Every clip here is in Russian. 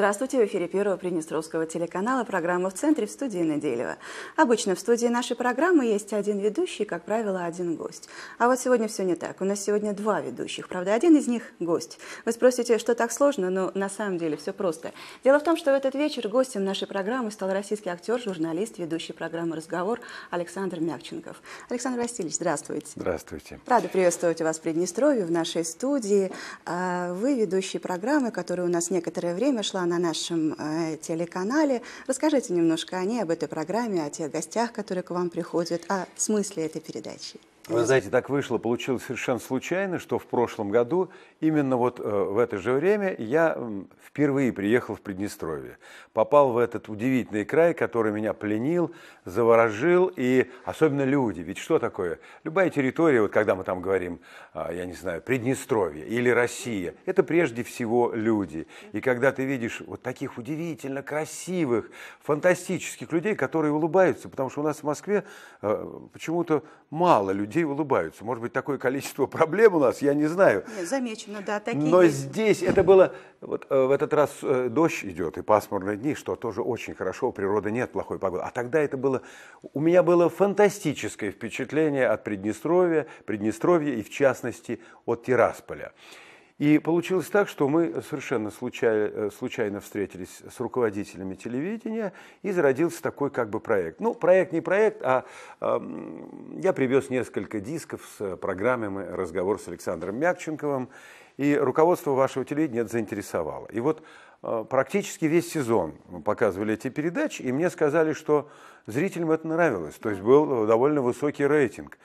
Здравствуйте, в эфире Первого Приднестровского телеканала программа «В центре» в студии Неделева. Обычно в студии нашей программы есть один ведущий, как правило, один гость. А вот сегодня все не так. У нас сегодня два ведущих, правда, один из них – гость. Вы спросите, что так сложно, но на самом деле все просто. Дело в том, что в этот вечер гостем нашей программы стал российский актер, журналист, ведущий программы «Разговор» Александр Мягченков. Александр Васильевич, здравствуйте. Здравствуйте. Рада приветствовать вас в Приднестровье, в нашей студии. А вы ведущий программы, которая у нас некоторое время шла на нашем э, телеканале. Расскажите немножко о ней, об этой программе, о тех гостях, которые к вам приходят, о смысле этой передачи. Вы знаете, так вышло, получилось совершенно случайно, что в прошлом году, именно вот э, в это же время, я впервые приехал в Приднестровье. Попал в этот удивительный край, который меня пленил, заворожил, и особенно люди. Ведь что такое? Любая территория, вот когда мы там говорим, а, я не знаю, Приднестровье или Россия, это прежде всего люди. И когда ты видишь вот таких удивительно красивых, фантастических людей, которые улыбаются, потому что у нас в Москве э, почему-то мало людей, людей улыбаются. Может быть, такое количество проблем у нас, я не знаю. Нет, замечено, да, такие. Но есть. здесь это было, вот э, в этот раз э, дождь идет и пасмурные дни, что тоже очень хорошо, у природы нет плохой погоды. А тогда это было, у меня было фантастическое впечатление от Приднестровья, Приднестровья и в частности от Тирасполя. И получилось так, что мы совершенно э, случайно, встретились с руководителями телевидения, и зародился такой как бы проект. Ну, проект не проект, а э, я привез несколько дисков с программами, «Разговор с Александром Мягченковым», и руководство вашего телевидения это заинтересовало. И вот э, практически весь сезон показывали эти передачи, и мне сказали, что зрителям это нравилось, то есть был довольно высокий рейтинг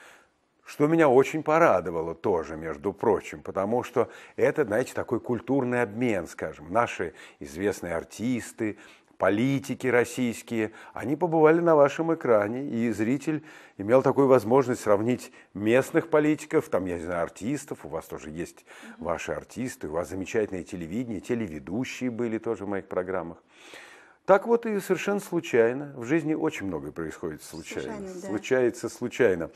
что меня очень порадовало тоже, между прочим, потому что это, знаете, такой культурный обмен, скажем. Наши известные артисты, политики российские, они побывали на вашем экране, и зритель имел такую возможность сравнить местных политиков, там, я не знаю, артистов, у вас тоже есть ваши артисты, у вас замечательное телевидение, телеведущие были тоже в моих программах. Так вот и совершенно случайно, в жизни очень многое происходит случайно, случайно да. случается случайно.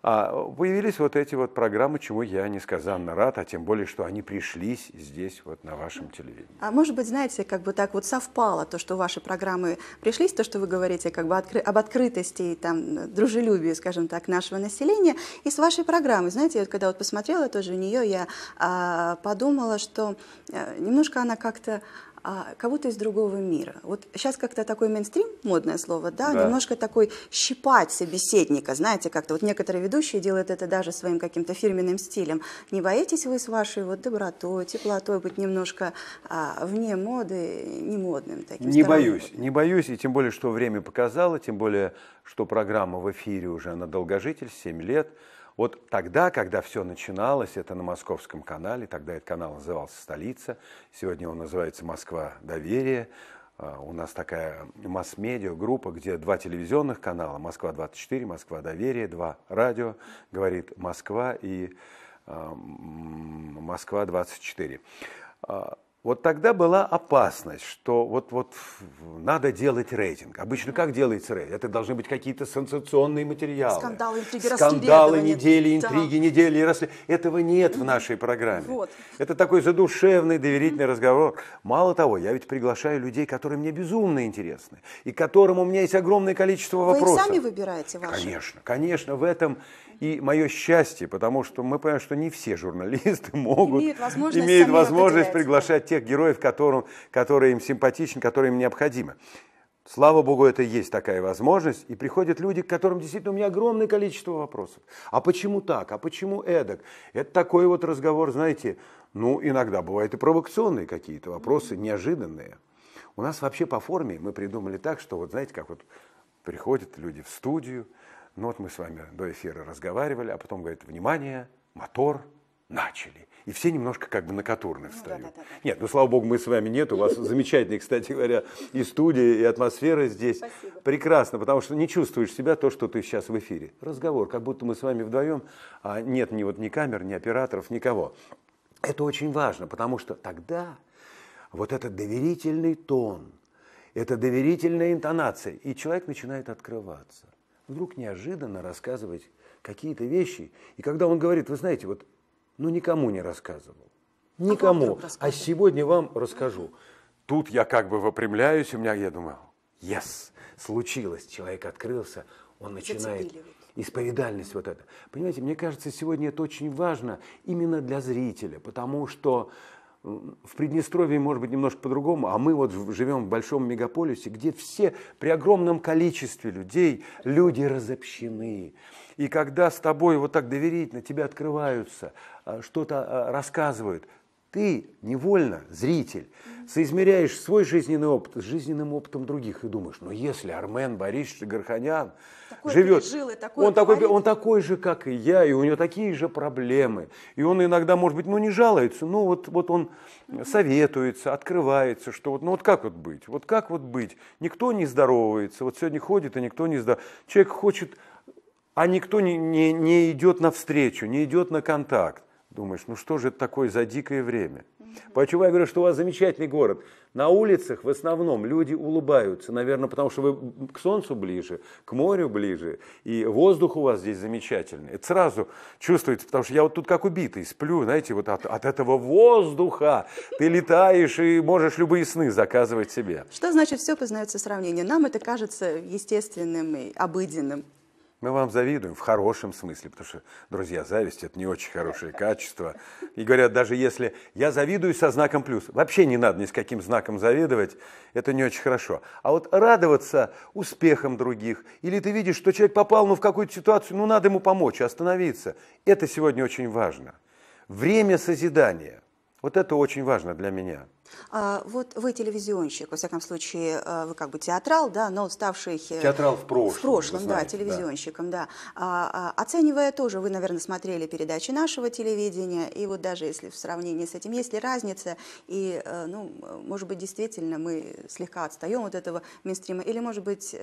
А, э, появились вот эти вот программы, чему я несказанно рад, а тем более, что они пришлись здесь вот на вашем телевидении. А может быть, знаете, как бы так вот совпало то, что ваши программы пришлись, то, что вы говорите как бы об открытости и там э, дружелюбии, скажем так, нашего населения, и с вашей программой. Знаете, вот когда вот посмотрела тоже у нее, я а, подумала, что э, немножко она как-то а, кого-то из другого мира. Вот сейчас как-то такой мейнстрим, модное слово, да, да. немножко такой щипать собеседника, знаете, как-то вот некоторые ведущие делают это даже своим каким-то фирменным стилем. Не боитесь вы с вашей вот добротой, теплотой быть немножко а, вне моды, не модным таким? Не боюсь, не боюсь, и тем более, что время показало, тем более, что программа в эфире уже, она долгожитель, 7 лет, вот тогда, когда все начиналось, это на Московском канале, тогда этот канал назывался «Столица», сегодня он называется «Москва. Доверие», а, у нас такая масс-медиа группа, где два телевизионных канала, Москва-24, Москва-Доверие, два радио, говорит Москва и э, а, Москва-24. Вот тогда была опасность, что вот, вот надо делать рейтинг. Обычно как делается рейтинг? Это должны быть какие-то сенсационные материалы. Скандалы, интриги, Скандалы, недели, интриги, да. недели, расслед... Этого нет в нашей программе. Вот. Это такой задушевный, доверительный разговор. Мало того, я ведь приглашаю людей, которые мне безумно интересны, и которым у меня есть огромное количество вопросов. Вы сами выбираете ваши? Конечно, конечно, в этом и мое счастье, потому что мы понимаем, что не все журналисты могут, имеют возможность, имеют возможность приглашать тех героев, которым, которые им симпатичны, которые им необходимы. Слава богу, это есть такая возможность, и приходят люди, к которым действительно у меня огромное количество вопросов. А почему так? А почему эдак? Это такой вот разговор, знаете, ну, иногда бывают и провокационные какие-то вопросы, неожиданные. У нас вообще по форме мы придумали так, что вот знаете, как вот приходят люди в студию – ну вот мы с вами до эфира разговаривали, а потом говорит, внимание, мотор, начали. И все немножко как бы накатурно ну, встают. Ну, да, да, да. Нет, ну слава богу, мы с вами нет. У вас замечательная, кстати говоря, и студия, и атмосфера здесь. Спасибо. Прекрасно, потому что не чувствуешь себя то, что ты сейчас в эфире. Разговор, как будто мы с вами вдвоем, а нет ни, вот, ни камер, ни операторов, никого. Это очень важно, потому что тогда вот этот доверительный тон, эта доверительная интонация, и человек начинает открываться вдруг неожиданно рассказывать какие-то вещи. И когда он говорит, вы знаете, вот, ну никому не рассказывал. А никому. А, а сегодня вам расскажу. Тут я как бы выпрямляюсь, у меня, я думаю, yes, случилось, человек открылся, он начинает исповедальность вот это. Понимаете, мне кажется, сегодня это очень важно именно для зрителя, потому что в Приднестровье, может быть, немножко по-другому, а мы вот живем в большом мегаполисе, где все при огромном количестве людей, люди разобщены. И когда с тобой вот так доверительно, тебе открываются, а, что-то а, рассказывают, ты невольно, зритель, соизмеряешь свой жизненный опыт с жизненным опытом других и думаешь, ну если Армен Борисович Гарханян такое живет, пережил, такое он, такой, он такой же, как и я, и у него такие же проблемы. И он иногда, может быть, ну не жалуется, ну вот, вот он советуется, открывается, что вот, ну вот как вот быть, вот как вот быть. Никто не здоровается, вот сегодня ходит, и никто не здоровается. Человек хочет, а никто не, не, не идет навстречу, не идет на контакт. Думаешь, ну что же это такое за дикое время? Почему я говорю, что у вас замечательный город? На улицах в основном люди улыбаются, наверное, потому что вы к солнцу ближе, к морю ближе, и воздух у вас здесь замечательный. Это сразу чувствуется, потому что я вот тут как убитый сплю, знаете, вот от, от этого воздуха ты летаешь и можешь любые сны заказывать себе. Что значит все познается сравнение? Нам это кажется естественным и обыденным. Мы вам завидуем в хорошем смысле, потому что, друзья, зависть – это не очень хорошее качество. И говорят, даже если я завидую со знаком плюс, вообще не надо ни с каким знаком завидовать, это не очень хорошо. А вот радоваться успехам других, или ты видишь, что человек попал ну, в какую-то ситуацию, ну надо ему помочь, остановиться. Это сегодня очень важно. Время созидания – вот это очень важно для меня. А, вот вы телевизионщик, во всяком случае, э, вы как бы театрал, да, но ставший... Э, театрал в прошлом. В прошлом, знаете, да, телевизионщиком, да. да. А, оценивая тоже, вы, наверное, смотрели передачи нашего телевидения, и вот даже если в сравнении с этим есть ли разница, и, э, ну, может быть, действительно мы слегка отстаем от этого мейнстрима, или, может быть,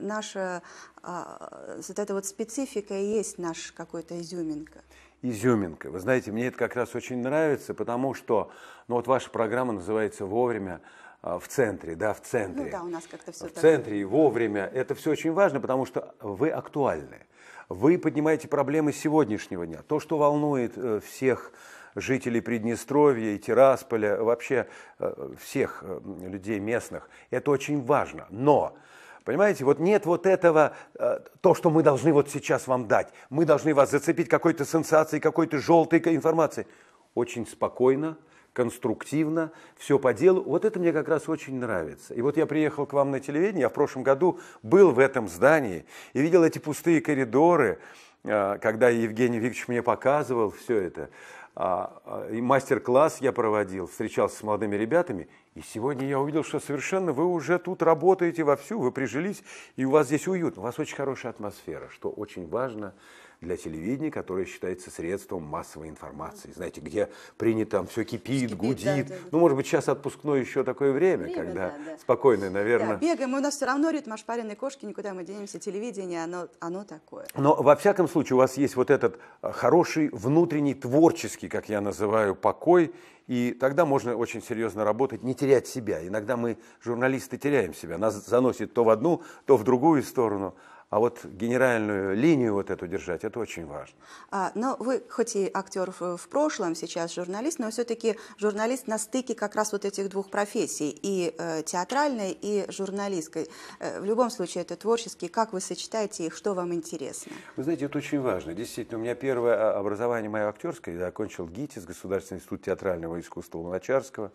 наша а, вот эта вот специфика и есть наш какой-то изюминка? изюминкой. Вы знаете, мне это как раз очень нравится, потому что, ну вот ваша программа называется «Вовремя», а, в центре, да, в центре. Ну да, у нас как-то все В так... центре и вовремя. Это все очень важно, потому что вы актуальны. Вы поднимаете проблемы сегодняшнего дня. То, что волнует э, всех жителей Приднестровья и Тирасполя, вообще э, всех э, людей местных, это очень важно. Но Понимаете, вот нет вот этого, э, то, что мы должны вот сейчас вам дать. Мы должны вас зацепить какой-то сенсацией, какой-то желтой информацией. Очень спокойно, конструктивно, все по делу. Вот это мне как раз очень нравится. И вот я приехал к вам на телевидение, я в прошлом году был в этом здании и видел эти пустые коридоры, э, когда Евгений Викторович мне показывал все это, а, а, мастер-класс я проводил, встречался с молодыми ребятами, и сегодня я увидел, что совершенно вы уже тут работаете вовсю, вы прижились, и у вас здесь уют, у вас очень хорошая атмосфера, что очень важно – для телевидения, которое считается средством массовой информации. Знаете, где принято, там все кипит, кипит гудит. Да, да, Ну, может быть, сейчас отпускное еще такое время, время когда да, да. спокойное, наверное. Да, бегаем, у нас все равно ритм ошпаренной кошки, никуда мы денемся, телевидение, оно, оно такое. Но, во всяком случае, у вас есть вот этот э, хороший внутренний творческий, как я называю, покой, и тогда можно очень серьезно работать, не терять себя. Иногда мы, журналисты, теряем себя. Нас заносит то в одну, то в другую сторону. А вот генеральную линию вот эту держать, это очень важно. А, но ну, вы хоть и актер в, в прошлом, сейчас журналист, но все-таки журналист на стыке как раз вот этих двух профессий, и э, театральной, и журналистской. Э, в любом случае это творческие. Как вы сочетаете их? Что вам интересно? Вы знаете, это очень важно. Действительно, у меня первое а, образование мое актерское. Я окончил ГИТИС, Государственный институт театрального искусства Луначарского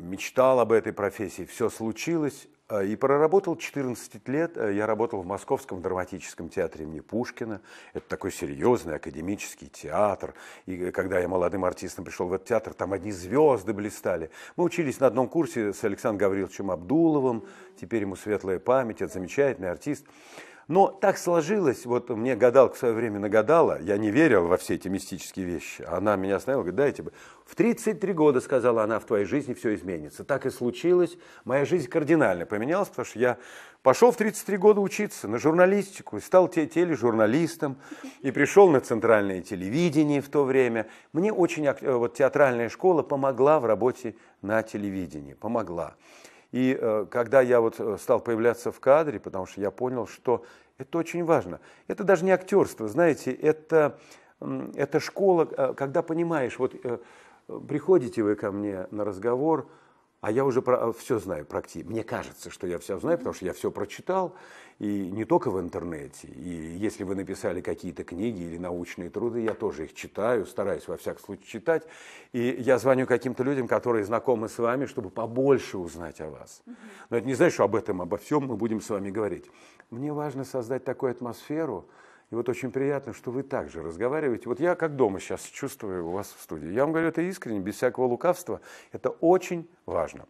мечтал об этой профессии, все случилось, Э, и проработал 14 лет, э, я работал в Московском драматическом театре имени Пушкина. Это такой серьезный академический театр. И э, когда я молодым артистом пришел в этот театр, там одни звезды блистали. Мы учились на одном курсе с Александром Гавриловичем Абдуловым, теперь ему светлая память, это замечательный артист. Но так сложилось, вот мне гадалка в свое время нагадала, я не верил во все эти мистические вещи. Она меня остановила, говорит, дайте бы. В 33 года, сказала она, в твоей жизни все изменится. Так и случилось. Моя жизнь кардинально поменялась, потому что я пошел в 33 года учиться на журналистику, стал тележурналистом и пришел на центральное телевидение в то время. Мне очень э, вот, театральная школа помогла в работе на телевидении, помогла. И э, когда я вот э, стал появляться в кадре, потому что я понял, что это очень важно. Это даже не актерство, знаете, это, это школа, э, когда понимаешь, вот приходите вы ко мне на разговор – а я уже про, э, все знаю практически. Мне кажется, что я все знаю, потому что я все прочитал, и не только в интернете. И если вы написали какие-то книги или научные труды, я тоже их читаю, стараюсь во всяком случае читать. И я звоню каким-то людям, которые знакомы с вами, чтобы побольше узнать о вас. Но это не значит, что об этом, обо всем мы будем с вами говорить. Мне важно создать такую атмосферу, и вот очень приятно, что вы также разговариваете. Вот я как дома сейчас чувствую у вас в студии. Я вам говорю это искренне, без всякого лукавства. Это очень важно.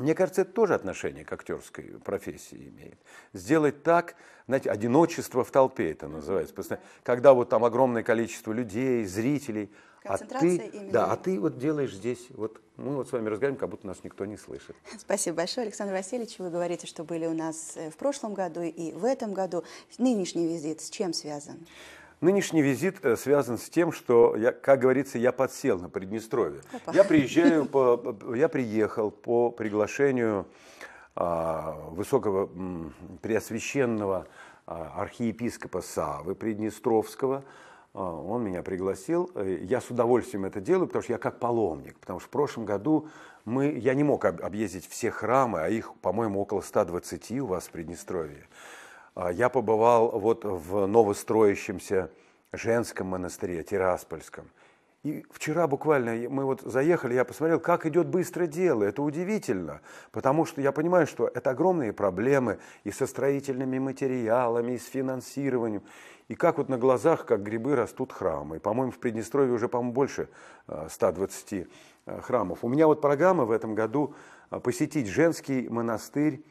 Мне кажется, это тоже отношение к актерской профессии имеет. Сделать так, знаете, одиночество в толпе это называется. Когда вот там огромное количество людей, зрителей, а ты, именно. Да, а ты вот делаешь здесь, вот мы вот с вами разговариваем, как будто нас никто не слышит. Спасибо большое, Александр Васильевич. Вы говорите, что были у нас э, в прошлом году и в этом году. Нынешний визит с чем связан? Нынешний визит э, связан с тем, что, я, как говорится, я подсел на Приднестровье. Опа. Я приезжаю, по, я приехал по приглашению а, высокого преосвященного а, архиепископа Савы Приднестровского. А, он меня пригласил. Э, я с удовольствием это делаю, потому что я как паломник. Потому что в прошлом году мы, я не мог объездить все храмы, а их, по-моему, около 120 у вас в Приднестровье. А, я побывал вот в новостроящемся женском монастыре Тираспольском. И вчера буквально мы вот заехали, я посмотрел, как идет быстро дело. Это удивительно, потому что я понимаю, что это огромные проблемы и со строительными материалами, и с финансированием. И как вот на глазах, как грибы, растут храмы. И, по-моему, в Приднестровье уже, по-моему, больше 120 а, а, храмов. У меня вот программа в этом году посетить женский монастырь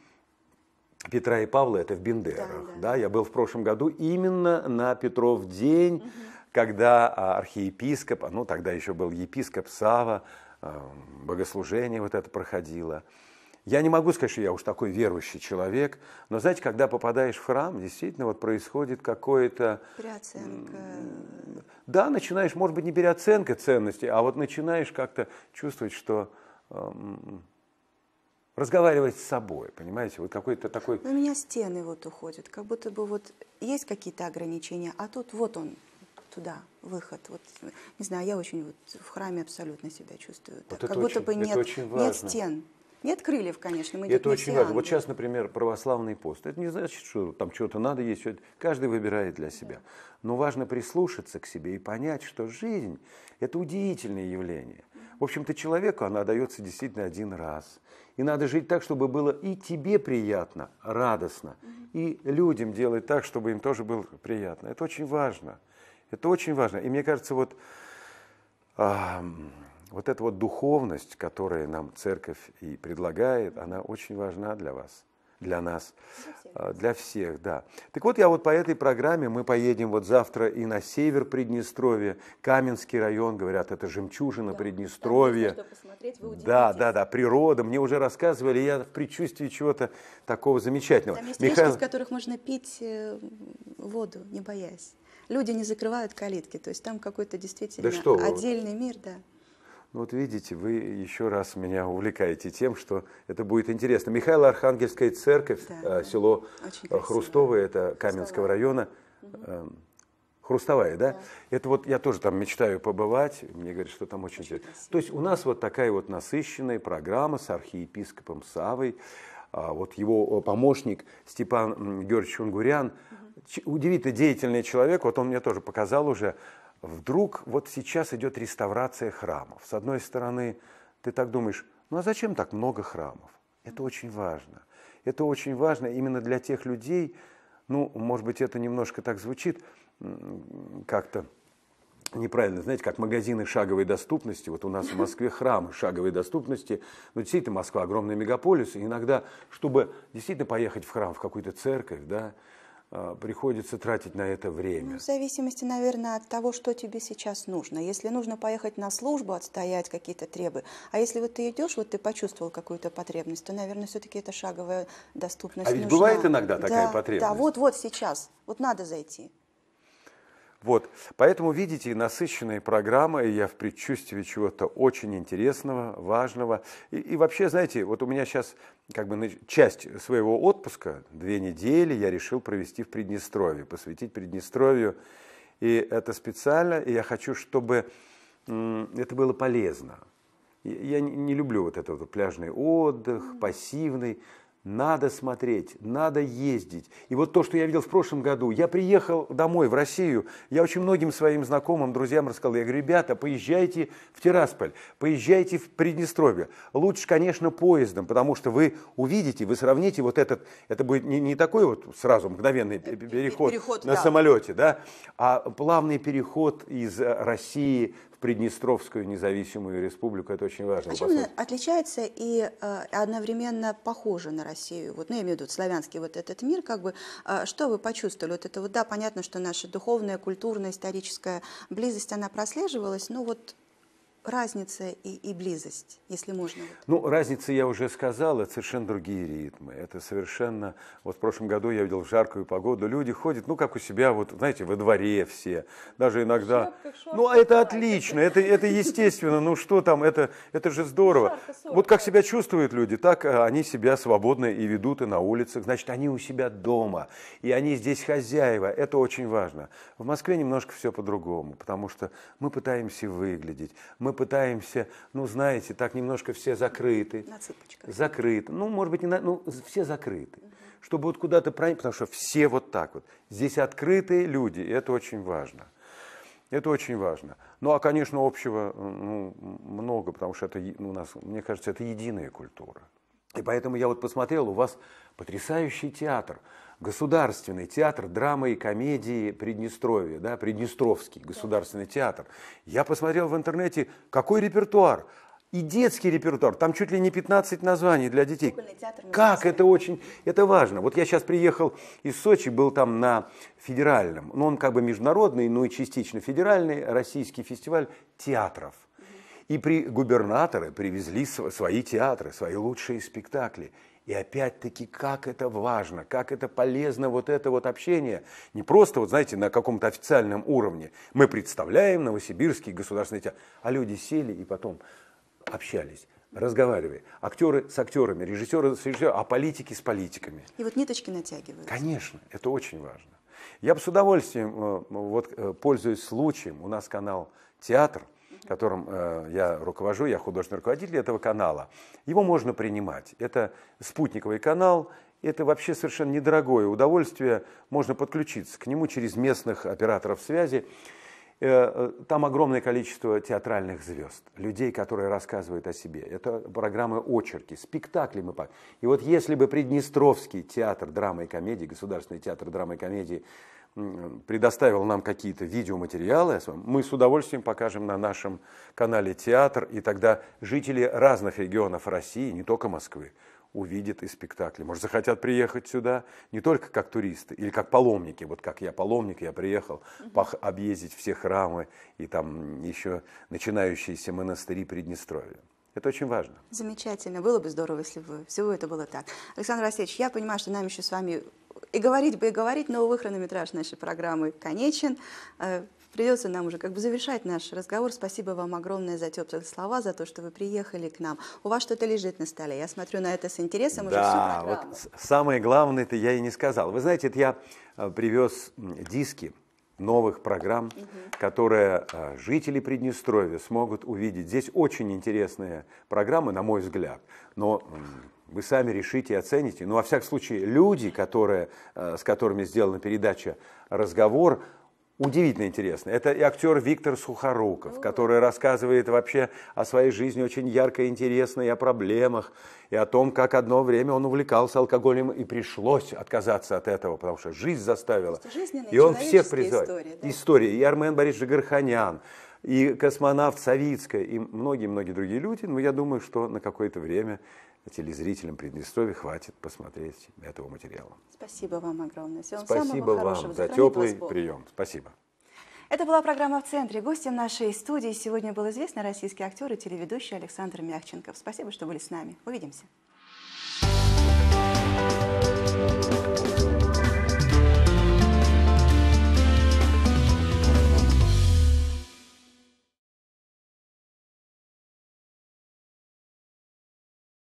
Петра и Павла, это в Бендерах. Да, да. да, я был в прошлом году именно на Петров день, угу. когда а, архиепископ, а, ну тогда еще был епископ Сава, а, богослужение вот это проходило. Я не могу сказать, что я уж такой верующий человек, но знаете, когда попадаешь в храм, действительно вот происходит какое-то... Переоценка. Да, начинаешь, может быть, не переоценка ценностей, а вот начинаешь как-то чувствовать, что разговаривать с собой, понимаете, вот какой-то такой... у меня стены вот уходят, как будто бы вот есть какие-то ограничения, а тут вот он, туда, выход. Вот, не знаю, я очень вот в храме абсолютно себя чувствую. Вот так, как очень, будто бы нет, нет стен. Нет крыльев, конечно, мы Это очень важно. Вот сейчас, например, православный пост. Это не значит, что там чего-то надо есть. Каждый выбирает для себя. Да. Но важно прислушаться к себе и понять, что жизнь – это удивительное явление. В общем-то, человеку она дается действительно один раз. И надо жить так, чтобы было и тебе приятно, радостно, и людям делать так, чтобы им тоже было приятно. Это очень важно. Это очень важно. И мне кажется, вот, э, вот эта вот духовность, которую нам церковь и предлагает, она очень важна для вас для нас, для всех. А, для всех, да. Так вот, я вот по этой программе, мы поедем вот завтра и на север Приднестровья, Каменский район, говорят, это жемчужина да, Приднестровья. да, да, да, природа. Мне уже рассказывали, я в предчувствии чего-то такого замечательного. Там есть Михаил... речки, в которых можно пить э, воду, не боясь. Люди не закрывают калитки, то есть там какой-то действительно да что, отдельный мир, да. Ну вот видите, вы еще раз меня увлекаете тем, что это будет интересно. Михаил Архангельская церковь, да, э, село э, Хрустовое, это Каменского Хрустовая. района. Угу. Эм, Хрустовая, да? да? Это вот я тоже там мечтаю побывать. Мне говорят, что там очень, очень интересно. Красиво. То есть у нас вот такая вот насыщенная программа с архиепископом Савой. А вот его помощник Степан Георгиевич Унгурян, угу. удивительно деятельный человек, вот он мне тоже показал уже Вдруг вот сейчас идет реставрация храмов. С одной стороны, ты так думаешь, ну а зачем так много храмов? Это очень важно. Это очень важно именно для тех людей, ну, может быть, это немножко так звучит как-то неправильно, знаете, как магазины шаговой доступности, вот у нас в Москве храмы шаговой доступности, ну, действительно, Москва огромный мегаполис, и иногда, чтобы действительно поехать в храм, в какую-то церковь, да, а, приходится тратить на это время? Ну, в зависимости, наверное, от того, что тебе сейчас нужно. Если нужно поехать на службу, отстоять какие-то требования, а если вот ты идешь, вот ты почувствовал какую-то потребность, то, наверное, все-таки это шаговая доступность. А ведь нужна. бывает иногда да, такая потребность? Да, вот-вот сейчас, вот надо зайти. Вот. Поэтому, видите, насыщенная программа, и я в предчувствии чего-то очень интересного, важного. И, и вообще, знаете, вот у меня сейчас как бы часть своего отпуска, две недели, я решил провести в Приднестровье, посвятить Приднестровью. И это специально, и я хочу, чтобы это было полезно. Я не люблю вот этот вот пляжный отдых, пассивный. Надо смотреть, надо ездить. И вот то, что я видел в прошлом году, я приехал домой, в Россию, я очень многим своим знакомым, друзьям рассказал, я говорю, ребята, поезжайте в Тирасполь, поезжайте в Приднестровье. Лучше, конечно, поездом, потому что вы увидите, вы сравните вот этот, это будет не, не такой вот сразу мгновенный э, переход, переход на да. самолете, да, а плавный переход из э, России Приднестровскую независимую республику. Это очень важно. А чем она отличается и э, одновременно похожа на Россию? Вот, ну, я имею в виду славянский вот этот мир, как бы, э, что вы почувствовали? Вот это вот, да, понятно, что наша духовная, культурная, историческая близость, она прослеживалась, но вот разница и, и близость, если можно? Ну, разница, я уже сказал, это совершенно другие ритмы. Это совершенно... Вот в прошлом году я видел жаркую погоду, люди ходят, ну, как у себя, вот, знаете, во дворе все. Даже иногда... Шапка, шорты, ну, а это отлично, это, это естественно, ну, что там, это, это же здорово. Вот как себя чувствуют люди, так э, они себя свободно и ведут, и на улицах. Значит, они у себя дома, и они здесь хозяева. Это очень важно. В Москве немножко все по-другому, потому что мы пытаемся выглядеть, мы мы пытаемся, ну, знаете, так немножко все закрыты. На цыпочках. Закрыты. Ну, может быть, не на, ну, все закрыты. Угу. Чтобы вот куда-то проникнуть, потому что все вот так вот. Здесь открытые люди, и это очень важно. Это очень важно. Ну, а, конечно, общего ну, много, потому что это у нас, мне кажется, это единая культура. И поэтому я вот посмотрел, у вас потрясающий театр – Государственный театр драмы и комедии Приднестровья, да, Приднестровский государственный театр. Я посмотрел в интернете, какой репертуар. И детский репертуар, там чуть ли не 15 названий для детей. Как это очень, это важно. Вот я сейчас приехал из Сочи, был там на федеральном, но ну, он как бы международный, но ну, и частично федеральный российский фестиваль театров. И при губернаторы привезли свои театры, свои лучшие спектакли. И опять-таки, как это важно, как это полезно, вот это вот общение. Не просто, вот знаете, на каком-то официальном уровне. Мы представляем Новосибирский государственный театр. А люди сели и потом общались разговаривай. Актеры с актерами, режиссеры с режиссерами, а политики с политиками. И вот ниточки натягивают. Конечно, это очень важно. Я бы с удовольствием, э, вот, э, пользуясь случаем, у нас канал «Театр», которым э, я руковожу, я художественный руководитель этого канала, его можно принимать. Это спутниковый канал, это вообще совершенно недорогое удовольствие, можно подключиться к нему через местных операторов связи. Э, э, там огромное количество театральных звезд, людей, которые рассказывают о себе. Это программы очерки, спектакли мы И вот если бы Приднестровский театр драмы и комедии, Государственный театр драмы и комедии предоставил нам какие-то видеоматериалы, мы с удовольствием покажем на нашем канале «Театр», и тогда жители разных регионов России, не только Москвы, увидят и спектакли. Может, захотят приехать сюда не только как туристы или как паломники. Вот как я паломник, я приехал объездить все храмы и там еще начинающиеся монастыри Приднестровья. Это очень важно. Замечательно. Было бы здорово, если бы всего это было так. Александр Васильевич, я понимаю, что нам еще с вами и говорить бы, и говорить, но, увы, хронометраж нашей программы конечен. Э, Придется нам уже как бы завершать наш разговор. Спасибо вам огромное за теплые слова, за то, что вы приехали к нам. У вас что-то лежит на столе. Я смотрю на это с интересом да, уже всю программу. вот самое главное-то я и не сказал. Вы знаете, это я э, привез диски новых программ, угу. которые э, жители Приднестровья смогут увидеть. Здесь очень интересные программы, на мой взгляд, но вы сами решите и оцените. Но, ну, во всяком случае, люди, которые, э, с которыми сделана передача «Разговор», удивительно интересно. Это и актер Виктор Сухоруков, который рассказывает вообще о своей жизни очень ярко и интересно, и о проблемах, и о том, как одно время он увлекался алкоголем, и пришлось отказаться от этого, потому что жизнь заставила. И он всех призывает. История, да? История. И Армен Борисович Гарханян, и космонавт Савицкая, и многие-многие другие люди. Но я думаю, что на какое-то время телезрителям Приднестровья хватит посмотреть этого материала. Спасибо вам огромное. Всего Спасибо вам за теплый прием. Спасибо. Это была программа «В центре». Гостем нашей студии сегодня был известный российский актер и телеведущий Александр Мягченков. Спасибо, что были с нами. Увидимся.